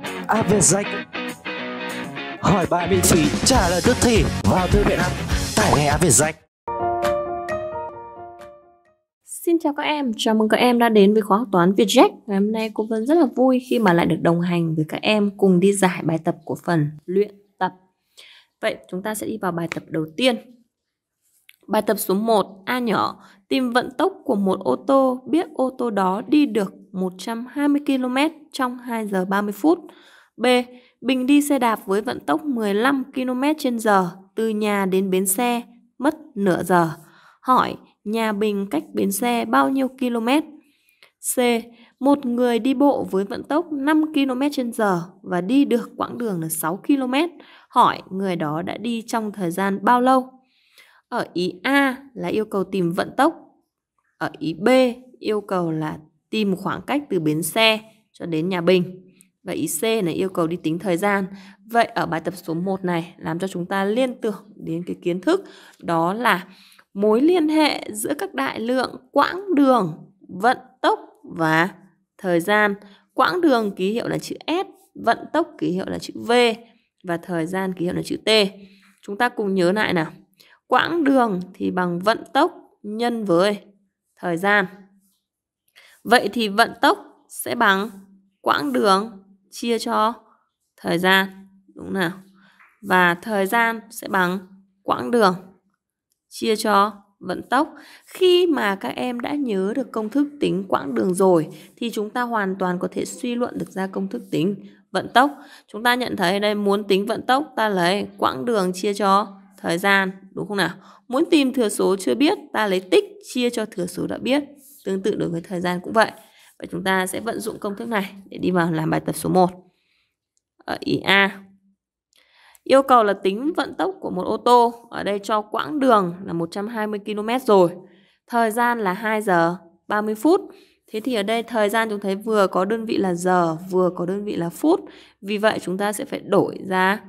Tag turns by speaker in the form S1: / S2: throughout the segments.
S1: app à, về danh hỏi bài miễn phí trả lời tức thì vào thư viện app tải ngay app về danh Xin chào các em, chào mừng các em đã đến với khóa học toán Việt Jack. Ngày hôm nay cô Vân rất là vui khi mà lại được đồng hành với các em cùng đi giải bài tập của phần luyện tập. Vậy chúng ta sẽ đi vào bài tập đầu tiên. Bài tập số 1 A nhỏ tìm vận tốc của một ô tô, biết ô tô đó đi được 120 km trong 2 giờ 30 phút. B. Bình đi xe đạp với vận tốc 15 km h từ nhà đến bến xe, mất nửa giờ. Hỏi, nhà Bình cách bến xe bao nhiêu km? C. Một người đi bộ với vận tốc 5 km h và đi được quãng đường là 6 km. Hỏi, người đó đã đi trong thời gian bao lâu? Ở ý A là yêu cầu tìm vận tốc. Ở ý B yêu cầu là tìm khoảng cách từ bến xe cho đến nhà Bình. Và ý C là yêu cầu đi tính thời gian. Vậy ở bài tập số 1 này làm cho chúng ta liên tưởng đến cái kiến thức đó là mối liên hệ giữa các đại lượng quãng đường, vận tốc và thời gian. Quãng đường ký hiệu là chữ S, vận tốc ký hiệu là chữ V và thời gian ký hiệu là chữ T. Chúng ta cùng nhớ lại nào. Quãng đường thì bằng vận tốc nhân với thời gian. Vậy thì vận tốc sẽ bằng quãng đường chia cho thời gian. Đúng nào? Và thời gian sẽ bằng quãng đường chia cho vận tốc. Khi mà các em đã nhớ được công thức tính quãng đường rồi thì chúng ta hoàn toàn có thể suy luận được ra công thức tính vận tốc. Chúng ta nhận thấy đây muốn tính vận tốc ta lấy quãng đường chia cho thời gian, đúng không nào? Muốn tìm thừa số chưa biết ta lấy tích chia cho thừa số đã biết. Tương tự đối với thời gian cũng vậy. Và chúng ta sẽ vận dụng công thức này để đi vào làm bài tập số 1. Ở ý A. Yêu cầu là tính vận tốc của một ô tô. Ở đây cho quãng đường là 120 km rồi. Thời gian là 2 giờ 30 phút. Thế thì ở đây thời gian chúng thấy vừa có đơn vị là giờ, vừa có đơn vị là phút. Vì vậy chúng ta sẽ phải đổi ra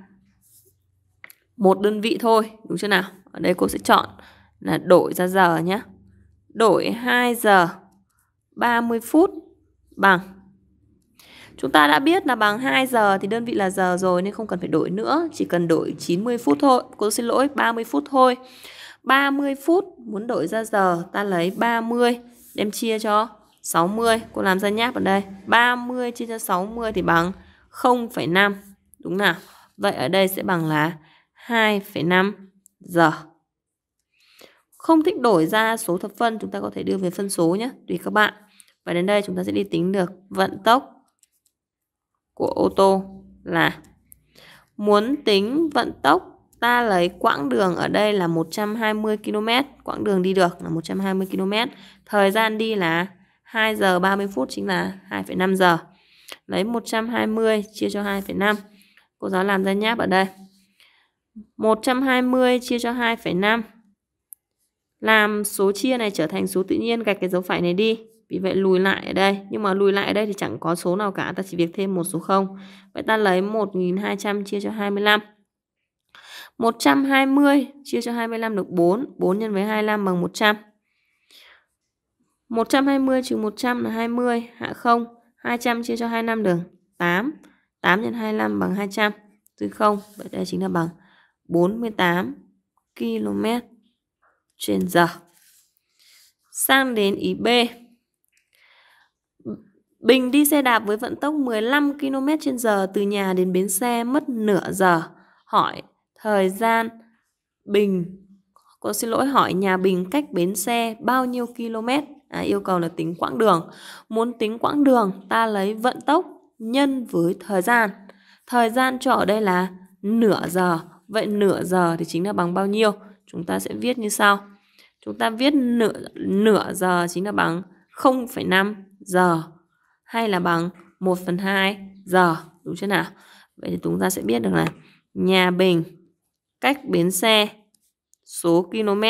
S1: một đơn vị thôi, đúng chưa nào? Ở đây cô sẽ chọn là đổi ra giờ nhé đổi 2 giờ 30 phút bằng Chúng ta đã biết là bằng 2 giờ thì đơn vị là giờ rồi nên không cần phải đổi nữa, chỉ cần đổi 90 phút thôi. Cô xin lỗi, 30 phút thôi. 30 phút muốn đổi ra giờ ta lấy 30 đem chia cho 60. Cô làm ra nháp ở đây. 30 chia cho 60 thì bằng 0,5. Đúng nào? Vậy ở đây sẽ bằng là 2,5 giờ không thích đổi ra số thập phân chúng ta có thể đưa về phân số nhé tùy các bạn và đến đây chúng ta sẽ đi tính được vận tốc của ô tô là muốn tính vận tốc ta lấy quãng đường ở đây là 120 km quãng đường đi được là 120 km thời gian đi là 2 giờ 30 phút chính là 2,5 giờ lấy 120 chia cho 2,5 cô giáo làm ra nháp ở đây 120 chia cho 2,5 làm số chia này trở thành số tự nhiên gạch cái dấu phải này đi vì vậy lùi lại ở đây nhưng mà lùi lại ở đây thì chẳng có số nào cả ta chỉ việc thêm một số 0 vậy ta lấy 1200 chia cho 25 120 chia cho 25 được 4 4 nhân với 25 bằng 100 120 trừ 100 là 20 hạ 0 200 chia cho 25 được 8 8 nhân 25 bằng 200 từ 0 vậy đây chính là bằng 48 km trên giờ. Sang đến ý B. Bình đi xe đạp với vận tốc 15 km h từ nhà đến bến xe mất nửa giờ. Hỏi thời gian Bình cô xin lỗi hỏi nhà Bình cách bến xe bao nhiêu km? À, yêu cầu là tính quãng đường. Muốn tính quãng đường, ta lấy vận tốc nhân với thời gian. Thời gian cho ở đây là nửa giờ. Vậy nửa giờ thì chính là bằng bao nhiêu? Chúng ta sẽ viết như sau. Chúng ta viết nửa, nửa giờ chính là bằng 0,5 giờ hay là bằng 1 phần 2 giờ. Đúng chưa nào? Vậy thì chúng ta sẽ biết được là nhà Bình cách bến xe số km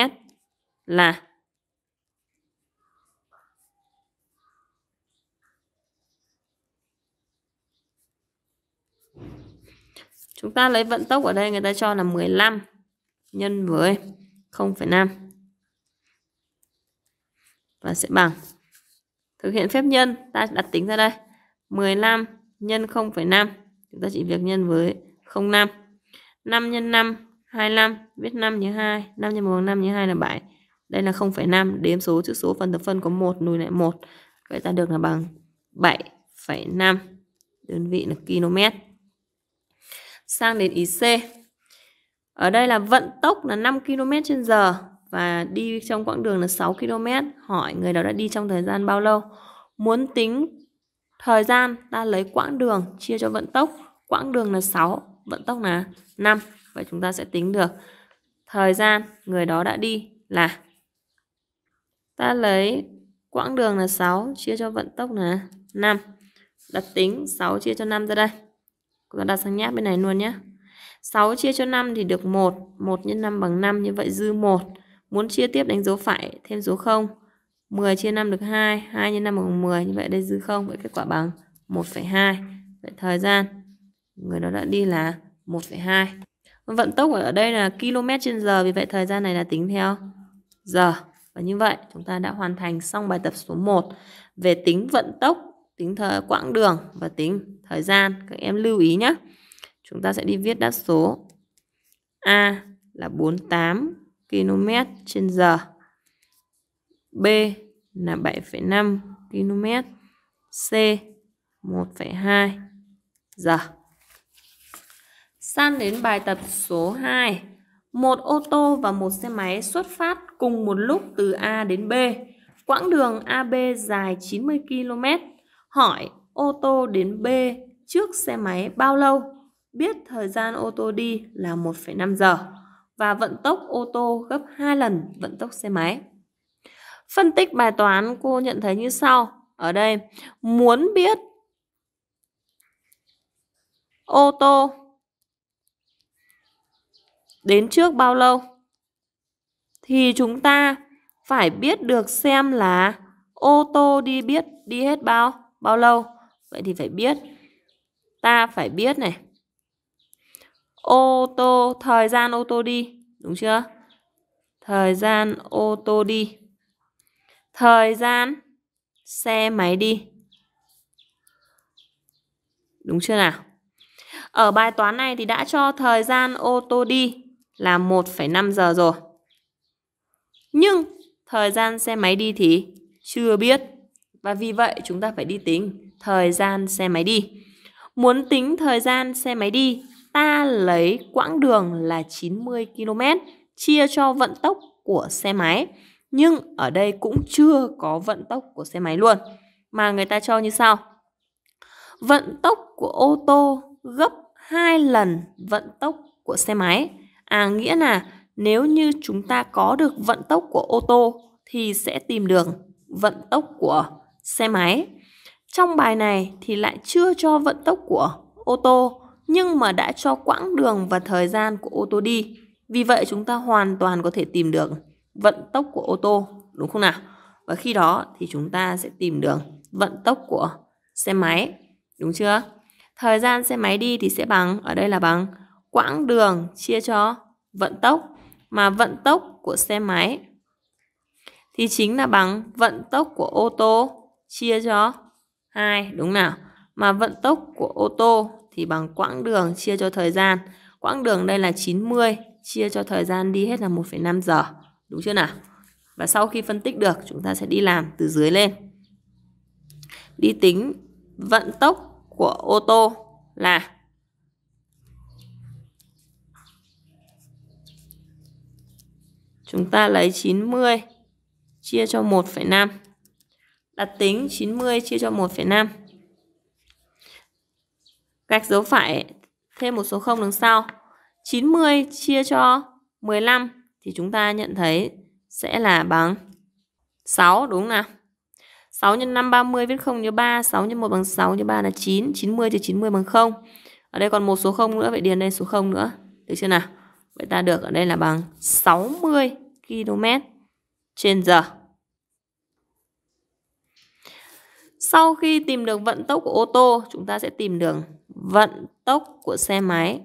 S1: là Chúng ta lấy vận tốc ở đây người ta cho là 15 nhân với 0,5 và sẽ bằng thực hiện phép nhân ta đặt tính ra đây 15 nhân 0,5 chúng ta chỉ việc nhân với 0,5 5 nhân 5 25 viết 5 nhớ 2 5 nhân 1 5 nhớ 2 là 7 đây là 0,5 đếm số trước số phần thập phân có 1 lùi lại 1 vậy ta được là bằng 7,5 đơn vị là km sang đến ý C ở đây là vận tốc là 5 km trên giờ và đi trong quãng đường là 6 km, hỏi người đó đã đi trong thời gian bao lâu. Muốn tính thời gian, ta lấy quãng đường chia cho vận tốc, quãng đường là 6, vận tốc là 5. Vậy chúng ta sẽ tính được thời gian người đó đã đi là ta lấy quãng đường là 6 chia cho vận tốc là 5. Đặt tính 6 chia cho 5 ra đây. Chúng ta đặt sang nháp bên này luôn nhé. 6 chia cho 5 thì được 1, 1 x 5 bằng 5 như vậy dư 1. Muốn chia tiếp đánh dấu phải thêm số 0. 10 chia 5 được 2, 2 x 5 bằng 10, như vậy đây dư 0, vậy kết quả bằng 1,2. Vậy thời gian người đó đã đi là 1,2. Vâng, vận tốc ở đây là km trên giờ, vì vậy thời gian này là tính theo giờ. Và như vậy chúng ta đã hoàn thành xong bài tập số 1 về tính vận tốc, tính thời quãng đường và tính thời gian. Các em lưu ý nhé. Chúng ta sẽ đi viết đáp số A là 48 km trên giờ. B là 7,5 km. C 1,2 giờ. Sang đến bài tập số 2. Một ô tô và một xe máy xuất phát cùng một lúc từ A đến B. Quãng đường AB dài 90 km. Hỏi ô tô đến B trước xe máy bao lâu? Biết thời gian ô tô đi là 1,5 giờ và vận tốc ô tô gấp 2 lần vận tốc xe máy. Phân tích bài toán cô nhận thấy như sau. Ở đây, muốn biết ô tô đến trước bao lâu thì chúng ta phải biết được xem là ô tô đi biết đi hết bao bao lâu vậy thì phải biết ta phải biết này ô tô thời gian ô tô đi đúng chưa thời gian ô tô đi thời gian xe máy đi đúng chưa nào ở bài toán này thì đã cho thời gian ô tô đi là 1,5 giờ rồi nhưng thời gian xe máy đi thì chưa biết và vì vậy chúng ta phải đi tính thời gian xe máy đi muốn tính thời gian xe máy đi ta lấy quãng đường là 90 km chia cho vận tốc của xe máy. Nhưng ở đây cũng chưa có vận tốc của xe máy luôn. Mà người ta cho như sau. Vận tốc của ô tô gấp 2 lần vận tốc của xe máy. À nghĩa là nếu như chúng ta có được vận tốc của ô tô thì sẽ tìm được vận tốc của xe máy. Trong bài này thì lại chưa cho vận tốc của ô tô nhưng mà đã cho quãng đường và thời gian của ô tô đi. Vì vậy chúng ta hoàn toàn có thể tìm được vận tốc của ô tô, đúng không nào? Và khi đó thì chúng ta sẽ tìm được vận tốc của xe máy, đúng chưa? Thời gian xe máy đi thì sẽ bằng, ở đây là bằng quãng đường chia cho vận tốc. Mà vận tốc của xe máy thì chính là bằng vận tốc của ô tô chia cho hai đúng nào? Mà vận tốc của ô tô thì bằng quãng đường chia cho thời gian. Quãng đường đây là 90 chia cho thời gian đi hết là 1,5 giờ. Đúng chưa nào? Và sau khi phân tích được chúng ta sẽ đi làm từ dưới lên. Đi tính vận tốc của ô tô là Chúng ta lấy 90 chia cho 1,5. Đặt tính 90 chia cho 1,5 gạch dấu phải thêm một số 0 đằng sau. 90 chia cho 15 thì chúng ta nhận thấy sẽ là bằng 6 đúng không nào? 6 x 5 30 viết 0 nhớ 3, 6 x 1 bằng 6 nhớ 3 là 9, 90 trừ 90 bằng 0. Ở đây còn một số 0 nữa vậy điền đây số 0 nữa. Được chưa nào? Vậy ta được ở đây là bằng 60 km trên giờ. Sau khi tìm được vận tốc của ô tô, chúng ta sẽ tìm đường vận tốc của xe máy.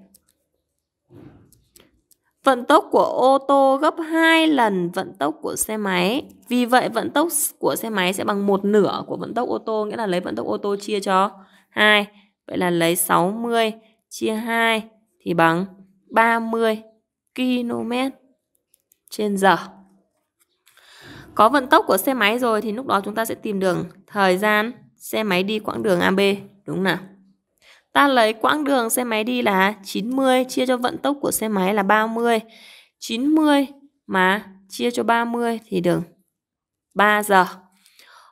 S1: Vận tốc của ô tô gấp 2 lần vận tốc của xe máy. Vì vậy vận tốc của xe máy sẽ bằng một nửa của vận tốc ô tô, nghĩa là lấy vận tốc ô tô chia cho 2. Vậy là lấy 60 chia 2 thì bằng 30 km trên giờ. Có vận tốc của xe máy rồi thì lúc đó chúng ta sẽ tìm đường thời gian xe máy đi quãng đường AB, đúng nào? Ta lấy quãng đường xe máy đi là 90 chia cho vận tốc của xe máy là 30. 90 mà chia cho 30 thì được 3 giờ.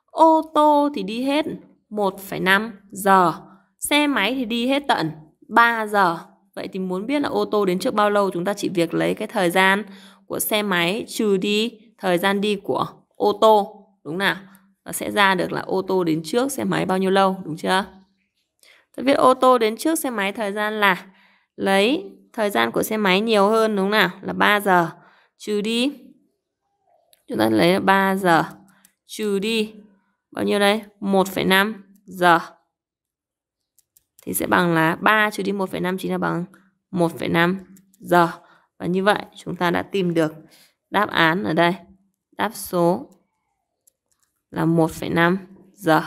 S1: Ô tô thì đi hết 1,5 giờ. Xe máy thì đi hết tận 3 giờ. Vậy thì muốn biết là ô tô đến trước bao lâu chúng ta chỉ việc lấy cái thời gian của xe máy trừ đi thời gian đi của ô tô. Đúng nào? nó sẽ ra được là ô tô đến trước xe máy bao nhiêu lâu. Đúng chưa? Tôi viết ô tô đến trước xe máy thời gian là lấy thời gian của xe máy nhiều hơn đúng không nào? Là 3 giờ. Trừ đi. Chúng ta lấy là 3 giờ. Trừ đi. Bao nhiêu đây? 1,5 giờ. Thì sẽ bằng là 3 trừ đi 1,5 chính là bằng 1,5 giờ. Và như vậy chúng ta đã tìm được đáp án ở đây. Đáp số là 1,5 giờ.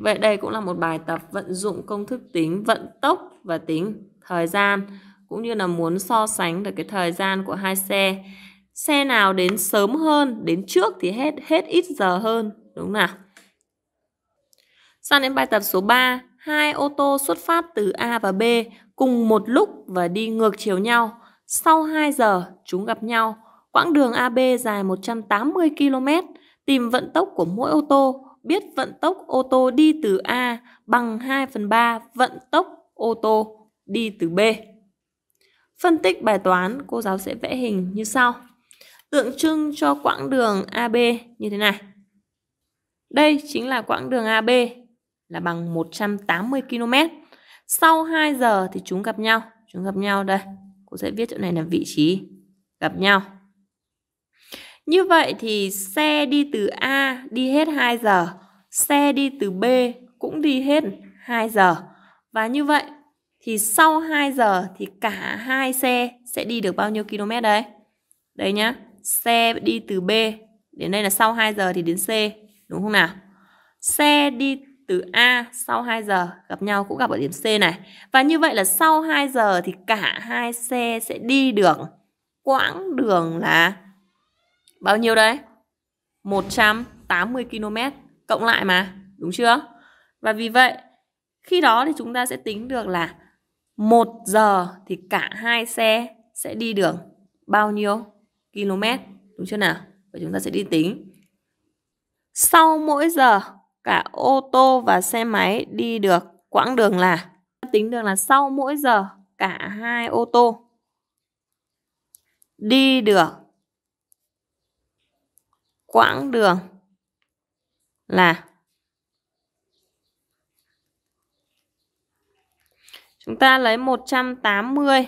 S1: Vậy đây cũng là một bài tập vận dụng công thức tính vận tốc và tính thời gian cũng như là muốn so sánh được cái thời gian của hai xe. Xe nào đến sớm hơn, đến trước thì hết hết ít giờ hơn, đúng không nào? Sang đến bài tập số 3, hai ô tô xuất phát từ A và B cùng một lúc và đi ngược chiều nhau. Sau 2 giờ, chúng gặp nhau. Quãng đường AB dài 180 km, tìm vận tốc của mỗi ô tô biết vận tốc ô tô đi từ A bằng 2 phần 3 vận tốc ô tô đi từ B. Phân tích bài toán, cô giáo sẽ vẽ hình như sau. Tượng trưng cho quãng đường AB như thế này. Đây chính là quãng đường AB là bằng 180 km. Sau 2 giờ thì chúng gặp nhau. Chúng gặp nhau đây. Cô sẽ viết chỗ này là vị trí gặp nhau. Như vậy thì xe đi từ A đi hết 2 giờ, xe đi từ B cũng đi hết 2 giờ. Và như vậy thì sau 2 giờ thì cả hai xe sẽ đi được bao nhiêu km đấy? Đấy nhá, xe đi từ B đến đây là sau 2 giờ thì đến C, đúng không nào? Xe đi từ A sau 2 giờ gặp nhau cũng gặp ở điểm C này. Và như vậy là sau 2 giờ thì cả hai xe sẽ đi được quãng đường là Bao nhiêu đấy? 180 km cộng lại mà, đúng chưa? Và vì vậy, khi đó thì chúng ta sẽ tính được là 1 giờ thì cả hai xe sẽ đi được bao nhiêu km, đúng chưa nào? Và chúng ta sẽ đi tính. Sau mỗi giờ, cả ô tô và xe máy đi được quãng đường là tính được là sau mỗi giờ cả hai ô tô đi được quãng đường là chúng ta lấy 180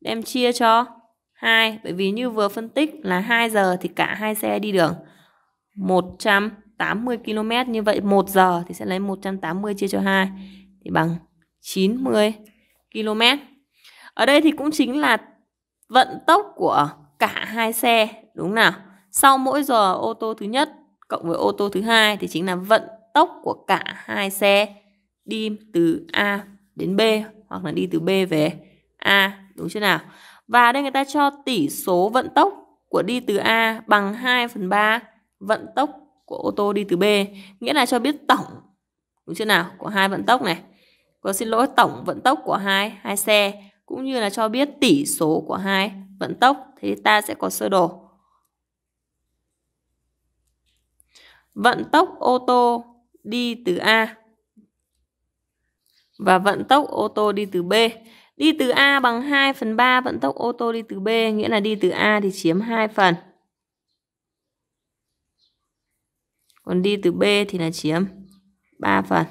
S1: đem chia cho 2 bởi vì như vừa phân tích là 2 giờ thì cả hai xe đi đường 180 km như vậy 1 giờ thì sẽ lấy 180 chia cho 2 thì bằng 90 km. Ở đây thì cũng chính là vận tốc của cả hai xe đúng nào? Sau mỗi giờ ô tô thứ nhất cộng với ô tô thứ hai thì chính là vận tốc của cả hai xe đi từ A đến B hoặc là đi từ B về A đúng chưa nào? Và đây người ta cho tỷ số vận tốc của đi từ A bằng 2 phần 3 vận tốc của ô tô đi từ B. Nghĩa là cho biết tổng, đúng chưa nào, của hai vận tốc này. Có xin lỗi, tổng vận tốc của hai hai xe cũng như là cho biết tỷ số của hai vận tốc. Thế ta sẽ có sơ đồ. vận tốc ô tô đi từ A và vận tốc ô tô đi từ B. Đi từ A bằng 2 phần 3 vận tốc ô tô đi từ B, nghĩa là đi từ A thì chiếm 2 phần. Còn đi từ B thì là chiếm 3 phần.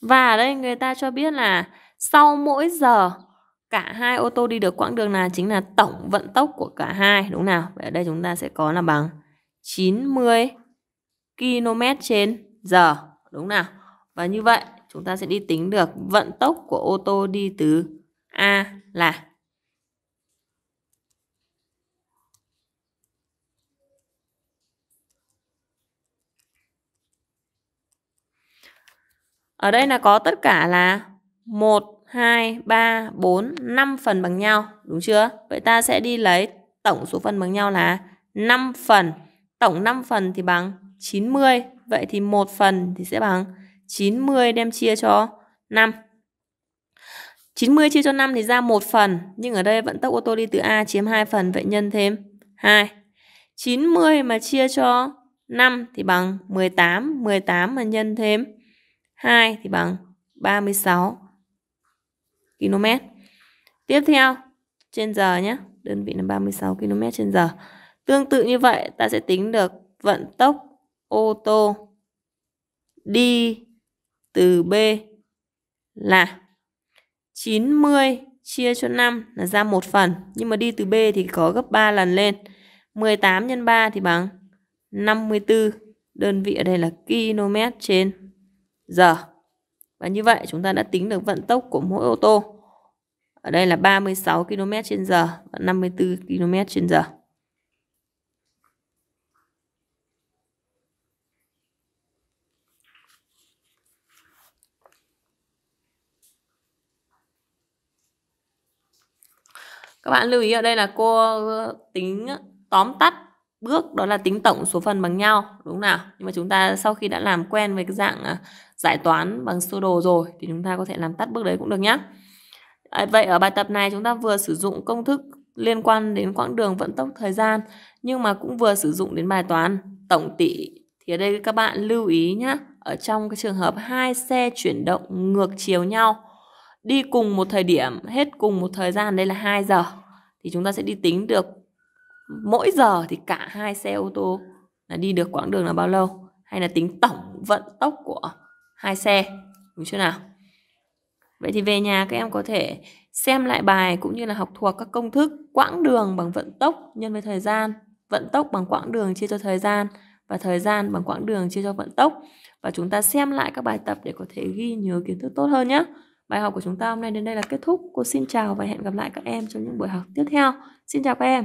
S1: Và ở đây người ta cho biết là sau mỗi giờ cả hai ô tô đi được quãng đường này chính là tổng vận tốc của cả hai đúng nào? Vậy ở đây chúng ta sẽ có là bằng 90 km trên giờ đúng nào? Và như vậy chúng ta sẽ đi tính được vận tốc của ô tô đi từ A là Ở đây là có tất cả là 1, 2, 3, 4, 5 phần bằng nhau. Đúng chưa? Vậy ta sẽ đi lấy tổng số phần bằng nhau là 5 phần. Tổng 5 phần thì bằng 90. Vậy thì 1 phần thì sẽ bằng 90 đem chia cho 5. 90 chia cho 5 thì ra 1 phần. Nhưng ở đây vận tốc ô tô đi từ A chiếm 2 phần. Vậy nhân thêm 2. 90 mà chia cho 5 thì bằng 18. 18 mà nhân thêm 2 thì bằng 36 km. Tiếp theo, trên giờ nhé, đơn vị là 36 km trên giờ. Tương tự như vậy, ta sẽ tính được vận tốc ô tô đi từ B là 90 chia cho 5 là ra một phần. Nhưng mà đi từ B thì có gấp 3 lần lên. 18 x 3 thì bằng 54. Đơn vị ở đây là km trên giờ. Và như vậy chúng ta đã tính được vận tốc của mỗi ô tô. Ở đây là 36 km h và 54 km h Các bạn lưu ý ở đây là cô ờ, tính tóm tắt bước đó là tính tổng số phần bằng nhau đúng nào nhưng mà chúng ta sau khi đã làm quen với cái dạng à, giải toán bằng sơ đồ rồi thì chúng ta có thể làm tắt bước đấy cũng được nhé à, vậy ở bài tập này chúng ta vừa sử dụng công thức liên quan đến quãng đường vận tốc thời gian nhưng mà cũng vừa sử dụng đến bài toán tổng tỷ thì ở đây các bạn lưu ý nhé ở trong cái trường hợp hai xe chuyển động ngược chiều nhau đi cùng một thời điểm hết cùng một thời gian đây là 2 giờ thì chúng ta sẽ đi tính được mỗi giờ thì cả hai xe ô tô là đi được quãng đường là bao lâu hay là tính tổng vận tốc của hai xe đúng chưa nào vậy thì về nhà các em có thể xem lại bài cũng như là học thuộc các công thức quãng đường bằng vận tốc nhân với thời gian vận tốc bằng quãng đường chia cho thời gian và thời gian bằng quãng đường chia cho vận tốc và chúng ta xem lại các bài tập để có thể ghi nhớ kiến thức tốt hơn nhé bài học của chúng ta hôm nay đến đây là kết thúc cô xin chào và hẹn gặp lại các em trong những buổi học tiếp theo xin chào các em